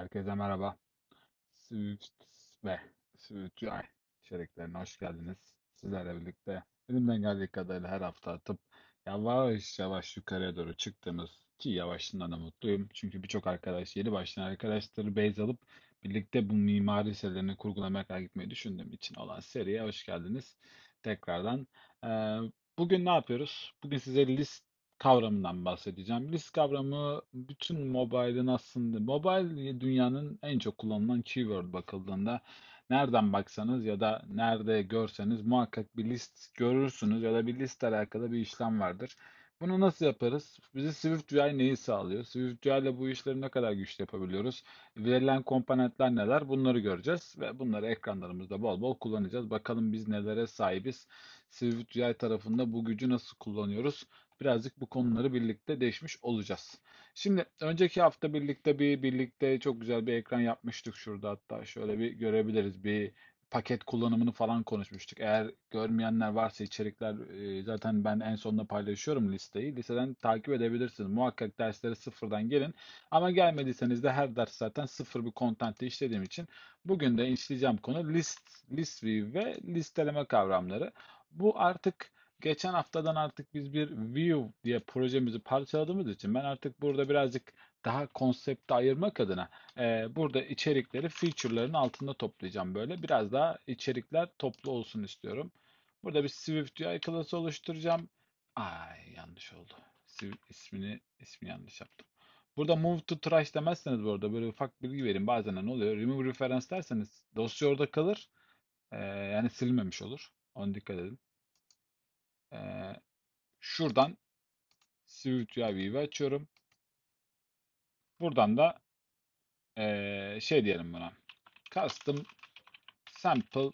Herkese merhaba. Swift ve SwiftUI içeriklerine hoş geldiniz. Sizlerle birlikte elimden geldiği kadarıyla her hafta atıp yavaş yavaş yukarıya doğru çıktığımız ki yavaşından da mutluyum. Çünkü birçok arkadaş yeni başlayan arkadaşları base alıp birlikte bu mimari serilerini kurgulamaya kadar gitmeyi düşündüğüm için olan seriye hoş geldiniz. Tekrardan bugün ne yapıyoruz? Bugün size list kavramından bahsedeceğim. Risk kavramı bütün mobile'ın aslında mobile dünyanın en çok kullanılan keyword bakıldığında nereden baksanız ya da nerede görseniz muhakkak bir list görürsünüz ya da bir list alakalı bir işlem vardır. Bunu nasıl yaparız? Bize SwiftUI neyi sağlıyor? SwiftUI ile bu işleri ne kadar güçlü yapabiliyoruz? Verilen komponentler neler? Bunları göreceğiz ve bunları ekranlarımızda bol bol kullanacağız. Bakalım biz nelere sahibiz? SwiftUI tarafında bu gücü nasıl kullanıyoruz? birazcık bu konuları birlikte değişmiş olacağız. Şimdi önceki hafta birlikte bir birlikte çok güzel bir ekran yapmıştık şurada hatta şöyle bir görebiliriz bir paket kullanımını falan konuşmuştuk. Eğer görmeyenler varsa içerikler zaten ben en sonunda paylaşıyorum listeyi. Listeden takip edebilirsiniz. Muhakkak derslere sıfırdan gelin. Ama gelmediyseniz de her ders zaten sıfır bir kontentte işlediğim için bugün de işleyeceğim konu list, list view ve listeleme kavramları. Bu artık geçen haftadan artık biz bir View diye projemizi parçaladığımız için ben artık burada birazcık daha konsepte ayırmak adına e, burada içerikleri feature'ların altında toplayacağım böyle. Biraz daha içerikler toplu olsun istiyorum. Burada bir Swift UI klası oluşturacağım. Ay yanlış oldu. ismini ismi yanlış yaptım. Burada move to trash demezseniz burada böyle ufak bilgi verin Bazen ne oluyor? Remove reference derseniz dosya orada kalır. Ee, yani silinmemiş olur. Onu dikkat edin şuradan Swift UI'yi açıyorum. Buradan da ee, şey diyelim buna. Custom sample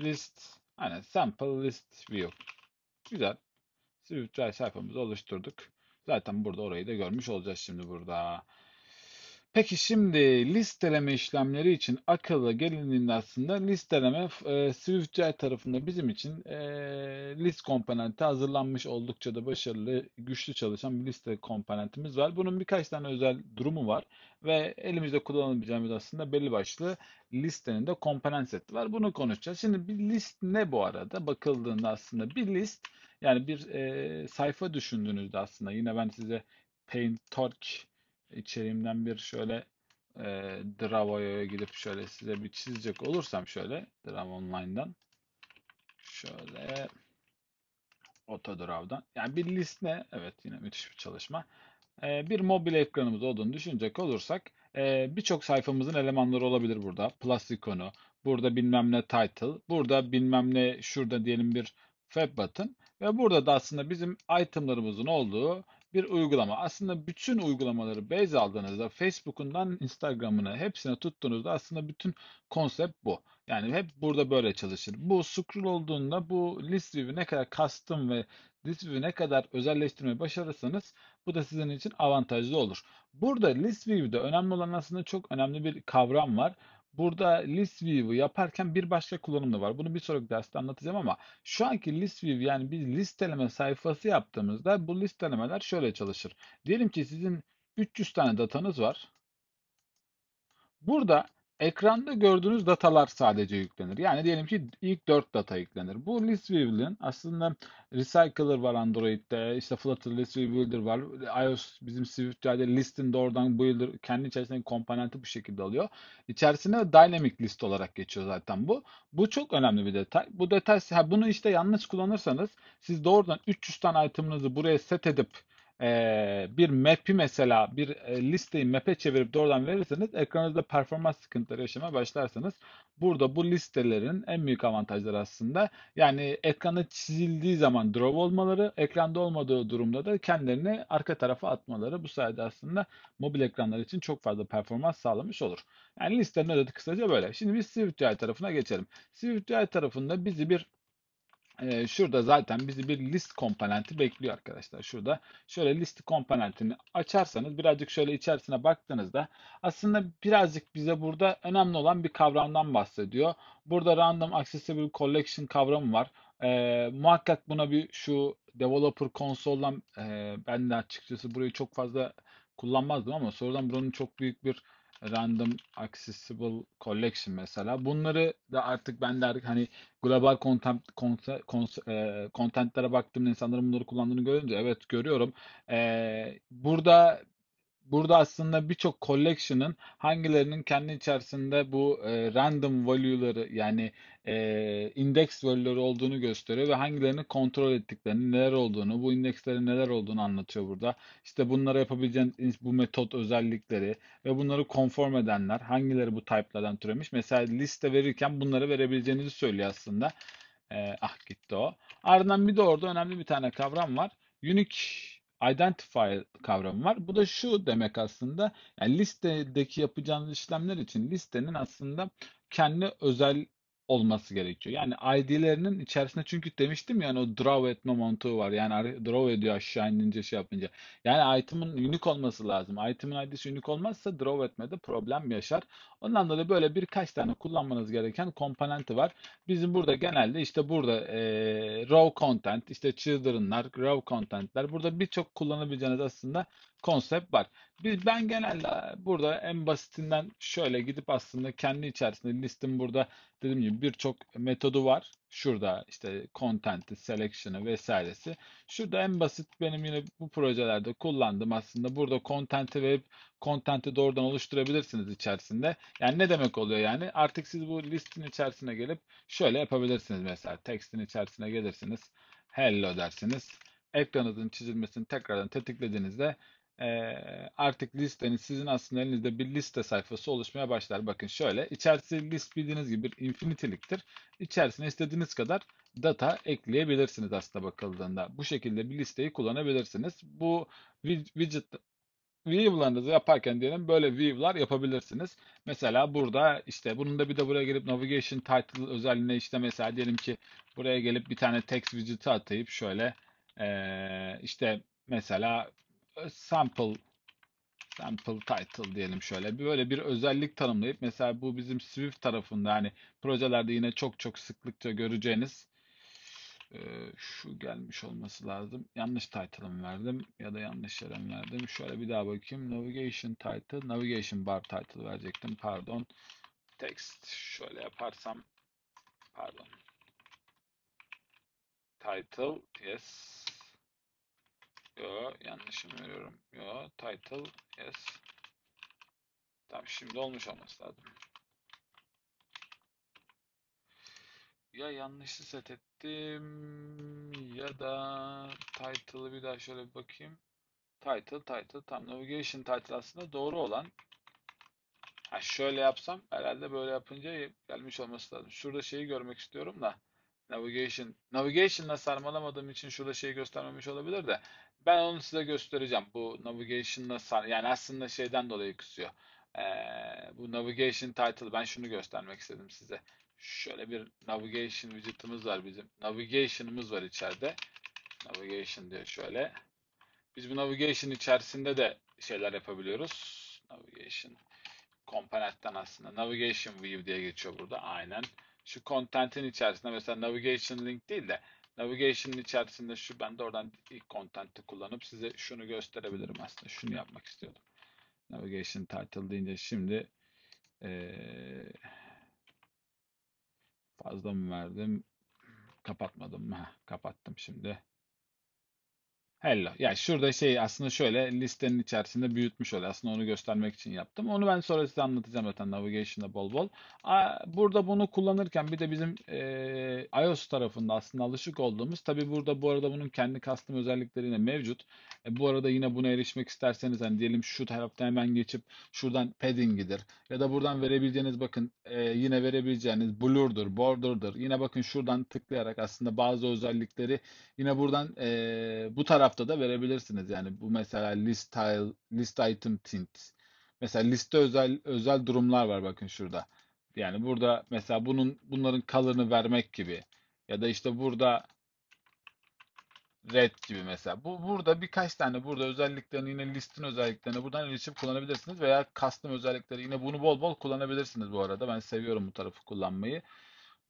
list aynen sample list view. Güzel. Swift sayfamızı oluşturduk. Zaten burada orayı da görmüş olacağız şimdi burada. Peki şimdi listeleme işlemleri için akılla gelindiğinde aslında listeleme e, Swift tarafında bizim için e, list komponenti hazırlanmış oldukça da başarılı, güçlü çalışan bir liste komponentimiz var. Bunun birkaç tane özel durumu var ve elimizde kullanabileceğimiz aslında belli başlı listenin de komponent seti var. Bunu konuşacağız. Şimdi bir list ne bu arada? Bakıldığında aslında bir list yani bir e, sayfa düşündüğünüzde aslında yine ben size Paint Torch içeriğimden bir şöyle e, Dravo'ya gidip şöyle size bir çizecek olursam şöyle Drav Online'dan şöyle Autodraw'dan yani bir list Evet yine müthiş bir çalışma. E, bir mobil ekranımız olduğunu düşünecek olursak e, birçok sayfamızın elemanları olabilir burada. Plus ikonu, burada bilmem ne title, burada bilmem ne şurada diyelim bir fab button ve burada da aslında bizim itemlarımızın olduğu bir uygulama. Aslında bütün uygulamaları base aldığınızda Facebook'undan Instagram'ına hepsine tuttuğunuzda aslında bütün konsept bu. Yani hep burada böyle çalışır. Bu scroll olduğunda bu list view'ü ne kadar custom ve list view'ü ne kadar özelleştirmeyi başarırsanız bu da sizin için avantajlı olur. Burada list view'de önemli olan aslında çok önemli bir kavram var. Burada list view'u yaparken bir başka kullanım da var. Bunu bir sonraki derste anlatacağım ama şu anki list view yani bir listeleme sayfası yaptığımızda bu listelemeler şöyle çalışır. Diyelim ki sizin 300 tane datanız var. Burada Ekranda gördüğünüz datalar sadece yüklenir. Yani diyelim ki ilk 4 data yüklenir. Bu ListView'in aslında Recycler var Android'de, işte Flutter List Builder var. iOS bizim Swift'lerde List'in doğrudan Builder kendi içerisindeki komponenti bu şekilde alıyor. İçerisine Dynamic List olarak geçiyor zaten bu. Bu çok önemli bir detay. Bu detay ha bunu işte yanlış kullanırsanız siz doğrudan 300 tane item'ınızı buraya set edip bir map'i mesela bir e, listeyi map'e çevirip doğrudan verirseniz ekranınızda performans sıkıntıları yaşamaya başlarsanız burada bu listelerin en büyük avantajları aslında yani ekranı çizildiği zaman draw olmaları ekranda olmadığı durumda da kendilerini arka tarafa atmaları bu sayede aslında mobil ekranlar için çok fazla performans sağlamış olur. Yani listenin özeti kısaca böyle. Şimdi biz SwiftUI tarafına geçelim. SwiftUI tarafında bizi bir şurada zaten bizi bir list komponenti bekliyor arkadaşlar. Şurada şöyle list komponentini açarsanız birazcık şöyle içerisine baktığınızda aslında birazcık bize burada önemli olan bir kavramdan bahsediyor. Burada random accessible collection kavramı var. E, muhakkak buna bir şu developer konsoldan e, ben de açıkçası burayı çok fazla kullanmazdım ama sonradan buranın çok büyük bir Random Accessible Collection mesela. Bunları da artık ben de artık hani global content, content, e, contentlere baktığımda insanların bunları kullandığını görünce evet görüyorum. Ee, burada burada aslında birçok collection'ın hangilerinin kendi içerisinde bu e, random value'ları yani e, index value'ları olduğunu gösteriyor ve hangilerini kontrol ettiklerini, neler olduğunu, bu indexlerin neler olduğunu anlatıyor burada. İşte bunlara yapabileceğiniz bu metot özellikleri ve bunları konform edenler, hangileri bu type'lardan türemiş. Mesela liste verirken bunları verebileceğinizi söylüyor aslında. E, ah gitti o. Ardından bir de orada önemli bir tane kavram var. Unique identifier kavramı var. Bu da şu demek aslında yani listedeki yapacağınız işlemler için listenin aslında kendi özel olması gerekiyor. Yani ID'lerinin içerisinde çünkü demiştim yani o draw etme mantığı var. Yani draw ediyor aşağı inince şey yapınca. Yani item'ın unique olması lazım. Item'ın ID'si unique olmazsa draw etmede problem yaşar. Ondan dolayı böyle birkaç tane kullanmanız gereken komponenti var. Bizim burada genelde işte burada e, raw content, işte children'lar, raw content'ler. Burada birçok kullanabileceğiniz aslında konsept var. Biz ben genelde burada en basitinden şöyle gidip aslında kendi içerisinde listin burada dediğim gibi birçok metodu var. Şurada işte content'i, selection'ı vesairesi. Şurada en basit benim yine bu projelerde kullandım aslında. Burada content'i verip content'i doğrudan oluşturabilirsiniz içerisinde. Yani ne demek oluyor yani? Artık siz bu listin içerisine gelip şöyle yapabilirsiniz mesela. Text'in içerisine gelirsiniz. Hello dersiniz ekranınızın çizilmesini tekrardan tetiklediğinizde e, artık listeniz hani sizin aslında elinizde bir liste sayfası oluşmaya başlar. Bakın şöyle içerisinde list bildiğiniz gibi bir infinitiliktir. İçerisine istediğiniz kadar data ekleyebilirsiniz aslında bakıldığında. Bu şekilde bir listeyi kullanabilirsiniz. Bu widget view'larınızı yaparken diyelim böyle view'lar yapabilirsiniz. Mesela burada işte bunun da bir de buraya gelip navigation title özelliğine işte mesela diyelim ki buraya gelip bir tane text widget'ı atayıp şöyle ee, işte mesela sample sample title diyelim şöyle. Böyle bir özellik tanımlayıp mesela bu bizim Swift tarafında hani projelerde yine çok çok sıklıkça göreceğiniz e, şu gelmiş olması lazım. Yanlış title'ım verdim ya da yanlış yerim verdim. Şöyle bir daha bakayım. Navigation title, navigation bar title verecektim. Pardon. Text şöyle yaparsam pardon. Title yes Yanlışım veriyorum? Yo title yes. tam şimdi olmuş olması lazım. Ya yanlışı set ettim ya da title'ı bir daha şöyle bir bakayım. Title, title, tam navigation title aslında doğru olan. Ha şöyle yapsam herhalde böyle yapınca gelmiş olması lazım. Şurada şeyi görmek istiyorum da. Navigation. Navigation'la sarmalamadığım için şurada şeyi göstermemiş olabilir de. Ben onu size göstereceğim. Bu navigation'la yani aslında şeyden dolayı kusuyor. Ee, bu navigation title ben şunu göstermek istedim size. Şöyle bir navigation widget'ımız var bizim. Navigation'ımız var içeride. Navigation diyor şöyle. Biz bu navigation içerisinde de şeyler yapabiliyoruz. Navigation komponentten aslında navigation view diye geçiyor burada aynen. Şu content'in içerisinde mesela navigation link değil de Navigation içerisinde şu ben de oradan ilk content'i kullanıp size şunu gösterebilirim aslında. Şunu yapmak istiyordum. Navigation title deyince şimdi ee, fazla mı verdim? Kapatmadım mı? Kapattım şimdi. Hello. Ya şurada şey aslında şöyle listenin içerisinde büyütmüş öyle. Aslında onu göstermek için yaptım. Onu ben sonra size anlatacağım zaten navigation'da bol bol. Burada bunu kullanırken bir de bizim e, iOS tarafında aslında alışık olduğumuz. Tabi burada bu arada bunun kendi custom özellikleri yine mevcut. E, bu arada yine buna erişmek isterseniz hani diyelim şu taraftan hemen geçip şuradan padding gider. Ya da buradan verebileceğiniz bakın e, yine verebileceğiniz blur'dur, border'dır. Yine bakın şuradan tıklayarak aslında bazı özellikleri yine buradan e, bu taraf tarafta da verebilirsiniz. Yani bu mesela list style list item tint. Mesela liste özel özel durumlar var bakın şurada. Yani burada mesela bunun bunların kalını vermek gibi ya da işte burada red gibi mesela. Bu burada birkaç tane burada özelliklerini yine listin özelliklerini buradan erişip kullanabilirsiniz veya custom özellikleri yine bunu bol bol kullanabilirsiniz bu arada. Ben seviyorum bu tarafı kullanmayı.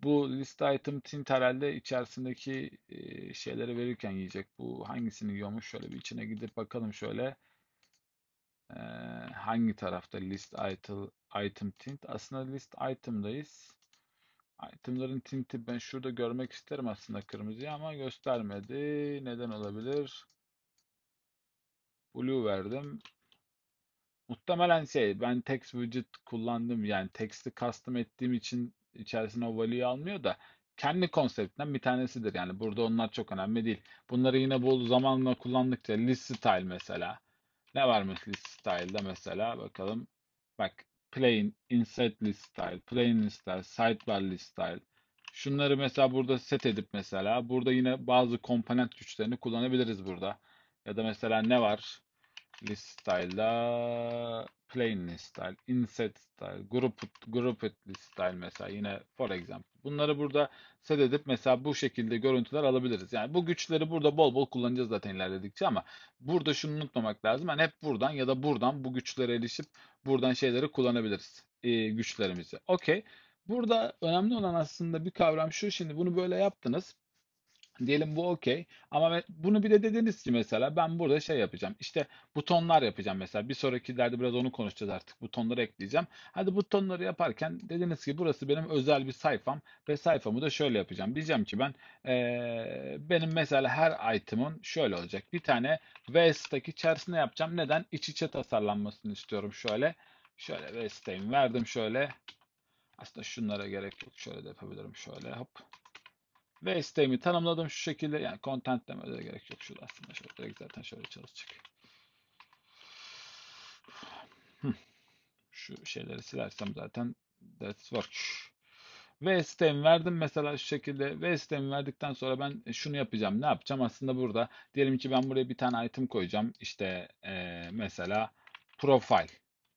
Bu list item tint herhalde içerisindeki e, şeyleri verirken yiyecek. Bu hangisini yiyormuş? Şöyle bir içine gidip bakalım şöyle. E, hangi tarafta list item, item tint? Aslında list item'dayız. Itemların tinti ben şurada görmek isterim aslında kırmızıyı ama göstermedi. Neden olabilir? Blue verdim. Muhtemelen şey ben text widget kullandım yani text'i custom ettiğim için içerisine o value'yi almıyor da kendi konseptinden bir tanesidir. Yani burada onlar çok önemli değil. Bunları yine bu zamanla kullandıkça list style mesela. Ne var mesela list style'da mesela bakalım. Bak plain, inset list style, plain list style, sidebar list style. Şunları mesela burada set edip mesela burada yine bazı komponent güçlerini kullanabiliriz burada. Ya da mesela ne var? list style'la plain list style, inset style, grouped, grouped list style mesela yine for example. Bunları burada set edip mesela bu şekilde görüntüler alabiliriz. Yani bu güçleri burada bol bol kullanacağız zaten ilerledikçe ama burada şunu unutmamak lazım. Yani hep buradan ya da buradan bu güçlere erişip buradan şeyleri kullanabiliriz. E, güçlerimizi. Okey. Burada önemli olan aslında bir kavram şu. Şimdi bunu böyle yaptınız. Diyelim bu okey. Ama bunu bir de dediniz ki mesela ben burada şey yapacağım. İşte butonlar yapacağım mesela. Bir sonraki derde biraz onu konuşacağız artık. Butonları ekleyeceğim. Hadi butonları yaparken dediniz ki burası benim özel bir sayfam ve sayfamı da şöyle yapacağım. Diyeceğim ki ben ee, benim mesela her item'ın şöyle olacak. Bir tane VS'taki içerisine yapacağım. Neden? İç içe tasarlanmasını istiyorum şöyle. Şöyle VS'teyim. Verdim şöyle. Aslında şunlara gerek yok. Şöyle de yapabilirim. Şöyle hop. Ve sitemi tanımladım şu şekilde. Yani content demeye de gerek yok. Şurada aslında şöyle direkt zaten şöyle çalışacak. Şu şeyleri silersem zaten that's work. Ve sistemi verdim mesela şu şekilde. Ve sistemi verdikten sonra ben e, şunu yapacağım. Ne yapacağım? Aslında burada diyelim ki ben buraya bir tane item koyacağım. işte e, mesela profile.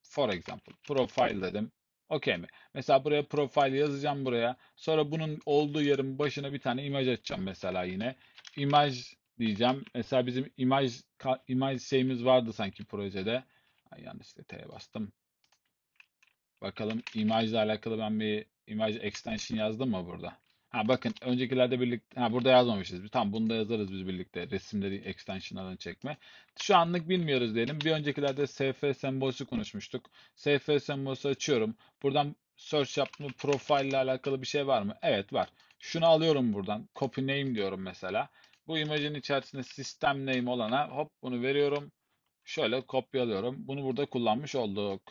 For example profile dedim. Okey mi? Mesela buraya profile yazacağım buraya. Sonra bunun olduğu yerin başına bir tane imaj açacağım mesela yine. İmaj diyeceğim. Mesela bizim imaj imaj şeyimiz vardı sanki projede. Ay, yanlışlıkla T'ye bastım. Bakalım imajla alakalı ben bir imaj extension yazdım mı burada? Ha bakın öncekilerde birlikte ha burada yazmamışız. Biz tam bunu da yazarız biz birlikte. Resimleri extension'larını çekme. Şu anlık bilmiyoruz diyelim. Bir öncekilerde SF sembolü konuşmuştuk. SF sembolü açıyorum. Buradan search yapma profile ile alakalı bir şey var mı? Evet var. Şunu alıyorum buradan. Copy name diyorum mesela. Bu imajın içerisinde sistem name olana hop bunu veriyorum. Şöyle kopyalıyorum. Bunu burada kullanmış olduk.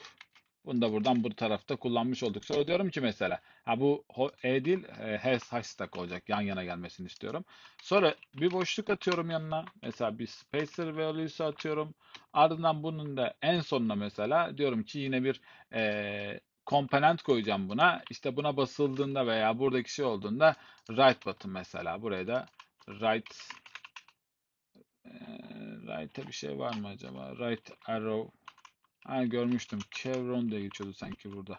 Bunu da buradan bu tarafta kullanmış olduk. Sonra diyorum ki mesela ha bu e değil e, has hashtag olacak. Yan yana gelmesini istiyorum. Sonra bir boşluk atıyorum yanına. Mesela bir spacer value'su atıyorum. Ardından bunun da en sonuna mesela diyorum ki yine bir e, komponent koyacağım buna. İşte buna basıldığında veya buradaki şey olduğunda right button mesela. Buraya da right e, right'e bir şey var mı acaba? Right arrow Ha, görmüştüm. Chevron diye geçiyordu sanki burada.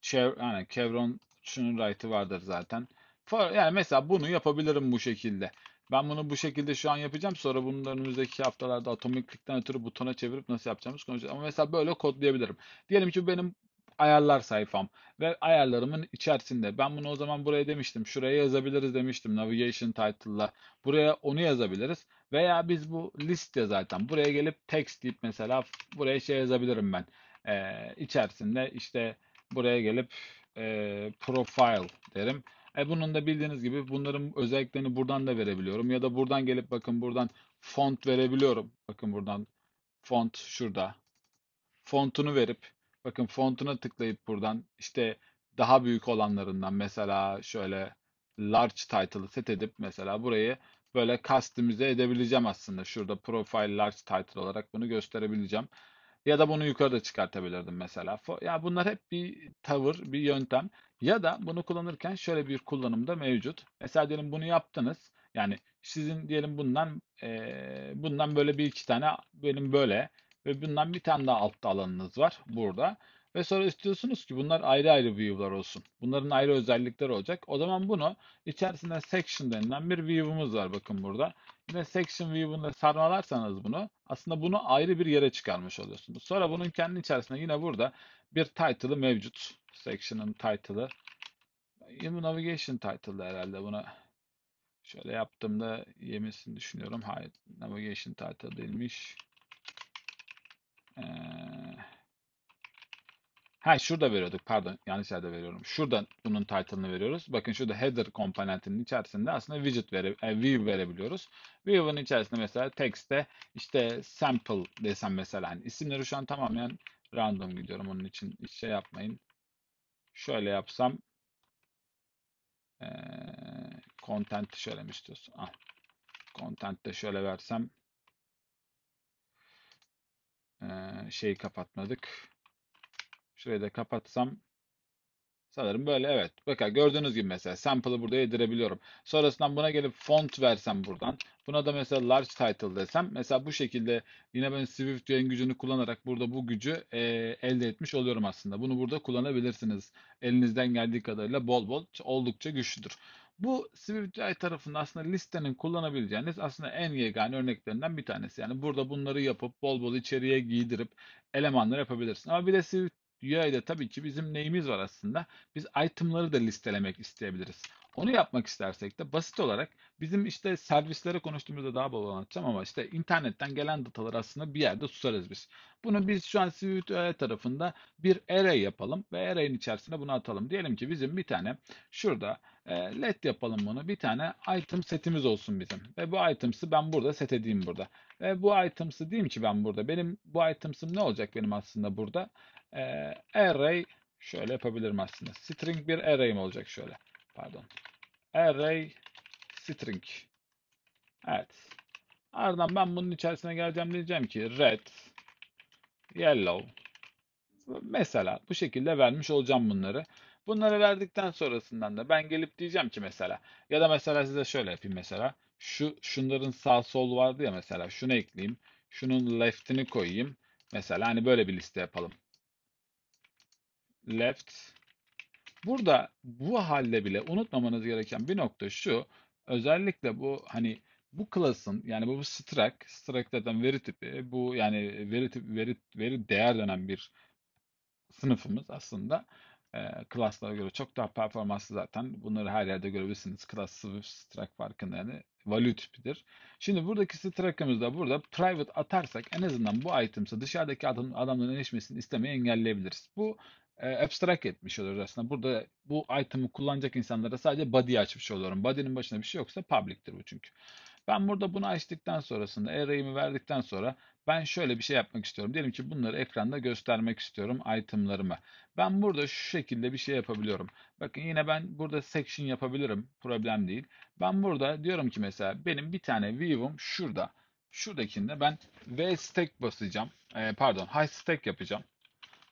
Chev yani Chevron şunun right'ı vardır zaten. yani mesela bunu yapabilirim bu şekilde. Ben bunu bu şekilde şu an yapacağım. Sonra bunun önümüzdeki haftalarda atomiklikten ötürü butona çevirip nasıl yapacağımız konuşacağız. Ama mesela böyle kodlayabilirim. Diyelim ki benim ayarlar sayfam ve ayarlarımın içerisinde. Ben bunu o zaman buraya demiştim. Şuraya yazabiliriz demiştim navigation title'la. Buraya onu yazabiliriz veya biz bu liste zaten buraya gelip text deyip mesela buraya şey yazabilirim ben. E, içerisinde işte buraya gelip e, profile derim. E bunun da bildiğiniz gibi bunların özelliklerini buradan da verebiliyorum. Ya da buradan gelip bakın buradan font verebiliyorum. Bakın buradan font şurada. Fontunu verip bakın fontuna tıklayıp buradan işte daha büyük olanlarından mesela şöyle large title set edip mesela burayı böyle customize edebileceğim aslında. Şurada profile large title olarak bunu gösterebileceğim. Ya da bunu yukarıda çıkartabilirdim mesela. Ya bunlar hep bir tavır, bir yöntem. Ya da bunu kullanırken şöyle bir kullanım da mevcut. Mesela diyelim bunu yaptınız. Yani sizin diyelim bundan e, bundan böyle bir iki tane benim böyle ve bundan bir tane daha altta alanınız var burada. Ve sonra istiyorsunuz ki bunlar ayrı ayrı view'lar olsun. Bunların ayrı özellikleri olacak. O zaman bunu içerisinde section denilen bir view'umuz var bakın burada. Yine section view'unda sarmalarsanız bunu aslında bunu ayrı bir yere çıkarmış oluyorsunuz. Sonra bunun kendi içerisinde yine burada bir title'ı mevcut. Section'ın title'ı. Navigation title'da herhalde buna şöyle yaptığımda yemesini düşünüyorum. Hayır navigation title değilmiş. Eee Ha şurada veriyorduk pardon yanlış yerde veriyorum. Şurada bunun title'ını veriyoruz. Bakın şurada header komponentinin içerisinde aslında widget vere, e, view verebiliyoruz. View'un içerisinde mesela text'te işte sample desem mesela hani isimleri şu an tamamen random gidiyorum. Onun için hiç şey yapmayın. Şöyle yapsam e, content'i şöyle mi istiyorsun? Ah. de şöyle versem e, şeyi kapatmadık Şurayı da kapatsam sanırım böyle evet. Bakın gördüğünüz gibi mesela sample'ı burada yedirebiliyorum. Sonrasından buna gelip font versem buradan. Buna da mesela large title desem. Mesela bu şekilde yine ben Swift yayın gücünü kullanarak burada bu gücü e, elde etmiş oluyorum aslında. Bunu burada kullanabilirsiniz. Elinizden geldiği kadarıyla bol bol oldukça güçlüdür. Bu SwiftUI tarafında aslında listenin kullanabileceğiniz aslında en yegane örneklerinden bir tanesi. Yani burada bunları yapıp bol bol içeriye giydirip elemanlar yapabilirsin. Ama bir de Swift UI'de tabii ki bizim neyimiz var aslında? Biz itemları da listelemek isteyebiliriz. Onu yapmak istersek de basit olarak bizim işte servislere konuştuğumuzda daha bol anlatacağım ama işte internetten gelen dataları aslında bir yerde tutarız biz. Bunu biz şu an Swift tarafında bir array yapalım ve array'in içerisine bunu atalım. Diyelim ki bizim bir tane şurada e, let yapalım bunu. Bir tane item setimiz olsun bizim. Ve bu items'ı ben burada set edeyim burada. Ve bu items'ı diyeyim ki ben burada. Benim bu items'ım ne olacak benim aslında burada? E, array şöyle yapabilirim aslında. String bir array'im olacak şöyle. Pardon. Array string. Evet. Ardından ben bunun içerisine geleceğim diyeceğim ki red, yellow. Mesela bu şekilde vermiş olacağım bunları. Bunları verdikten sonrasından da ben gelip diyeceğim ki mesela ya da mesela size şöyle yapayım mesela. Şu şunların sağ sol vardı ya mesela şunu ekleyeyim. Şunun left'ini koyayım. Mesela hani böyle bir liste yapalım. Left Burada bu halde bile unutmamanız gereken bir nokta şu. Özellikle bu hani bu class'ın yani bu struct, struct zaten veri tipi. Bu yani veri tipi, veri, veri değer denen bir sınıfımız aslında. E, class'lara göre çok daha performanslı zaten. Bunları her yerde görebilirsiniz. Class struct farkında yani value tipidir. Şimdi buradaki struct'ımızda burada private atarsak en azından bu items'ı dışarıdaki adam, adamların erişmesini istemeyi engelleyebiliriz. Bu e, abstract etmiş oluyoruz aslında. Burada bu item'ı kullanacak insanlara sadece body açmış oluyorum. Body'nin başına bir şey yoksa public'tir bu çünkü. Ben burada bunu açtıktan sonrasında array'imi verdikten sonra ben şöyle bir şey yapmak istiyorum. Diyelim ki bunları ekranda göstermek istiyorum item'larımı. Ben burada şu şekilde bir şey yapabiliyorum. Bakın yine ben burada section yapabilirim. Problem değil. Ben burada diyorum ki mesela benim bir tane view'um şurada. Şuradakinde ben v stack basacağım. Ee, pardon, high stack yapacağım.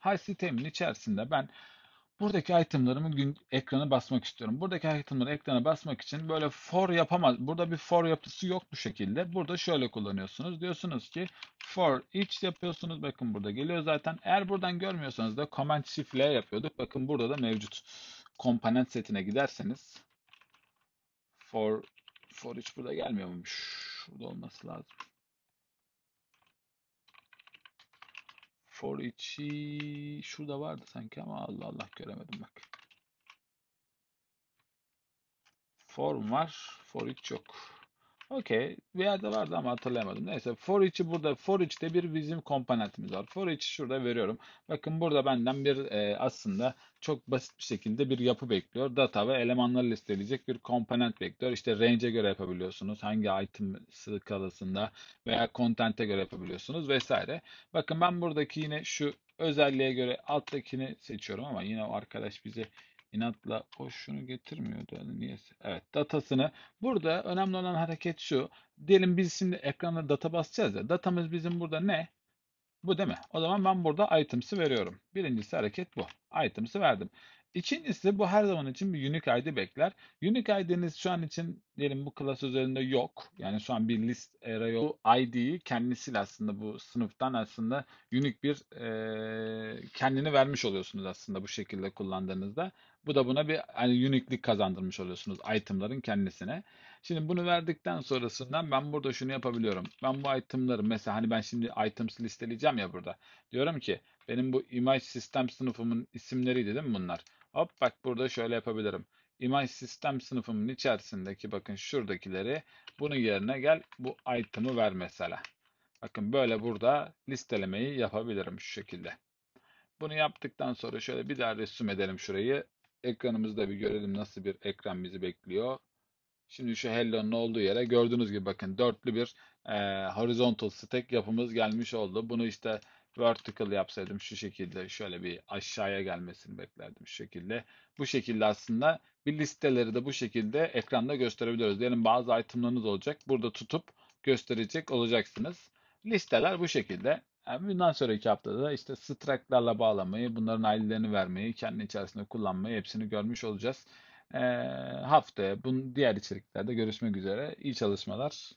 High sistemin içerisinde ben buradaki itemlarımı gün, ekrana basmak istiyorum. Buradaki itemları ekrana basmak için böyle for yapamaz. Burada bir for yapısı yok bu şekilde. Burada şöyle kullanıyorsunuz. Diyorsunuz ki for each yapıyorsunuz. Bakın burada geliyor zaten. Eğer buradan görmüyorsanız da command shift L yapıyorduk. Bakın burada da mevcut komponent setine giderseniz for for each burada gelmiyormuş. mu? olması lazım. For içi şurada vardı sanki ama Allah Allah göremedim bak. Form var. For iç yok. Okey. Bir yerde vardı ama hatırlayamadım. Neyse for each'i burada for each'te bir bizim komponentimiz var. For each'i şurada veriyorum. Bakın burada benden bir e, aslında çok basit bir şekilde bir yapı bekliyor. Data ve elemanları listeleyecek bir komponent bekliyor. İşte range'e göre yapabiliyorsunuz. Hangi item skalasında veya content'e göre yapabiliyorsunuz vesaire. Bakın ben buradaki yine şu özelliğe göre alttakini seçiyorum ama yine o arkadaş bize inatla o şunu getirmiyordu. Yani niyeyse. Evet datasını. Burada önemli olan hareket şu. Diyelim biz şimdi ekranda data basacağız ya. Datamız bizim burada ne? Bu değil mi? O zaman ben burada items'ı veriyorum. Birincisi hareket bu. Items'ı verdim. İkincisi bu her zaman için bir unique ID bekler. Unique ID'niz şu an için diyelim bu klas üzerinde yok. Yani şu an bir list array yok. ID'yi kendisiyle aslında bu sınıftan aslında unique bir e, kendini vermiş oluyorsunuz aslında bu şekilde kullandığınızda. Bu da buna bir hani uniklik kazandırmış oluyorsunuz itemların kendisine. Şimdi bunu verdikten sonrasından ben burada şunu yapabiliyorum. Ben bu itemları mesela hani ben şimdi items listeleyeceğim ya burada. Diyorum ki benim bu image sistem sınıfımın isimleriydi değil mi bunlar? Hop bak burada şöyle yapabilirim. Image sistem sınıfımın içerisindeki bakın şuradakileri bunun yerine gel bu item'ı ver mesela. Bakın böyle burada listelemeyi yapabilirim şu şekilde. Bunu yaptıktan sonra şöyle bir daha resim edelim şurayı ekranımızda bir görelim nasıl bir ekran bizi bekliyor. Şimdi şu Hello'nun olduğu yere gördüğünüz gibi bakın dörtlü bir e, horizontal stack yapımız gelmiş oldu. Bunu işte vertical yapsaydım şu şekilde şöyle bir aşağıya gelmesini beklerdim şu şekilde. Bu şekilde aslında bir listeleri de bu şekilde ekranda gösterebiliyoruz. Diyelim bazı itemlarınız olacak. Burada tutup gösterecek olacaksınız. Listeler bu şekilde. Yani bundan sonraki haftada işte straklarla bağlamayı, bunların ailelerini vermeyi, kendi içerisinde kullanmayı hepsini görmüş olacağız. Ee, haftaya bunun diğer içeriklerde görüşmek üzere. İyi çalışmalar.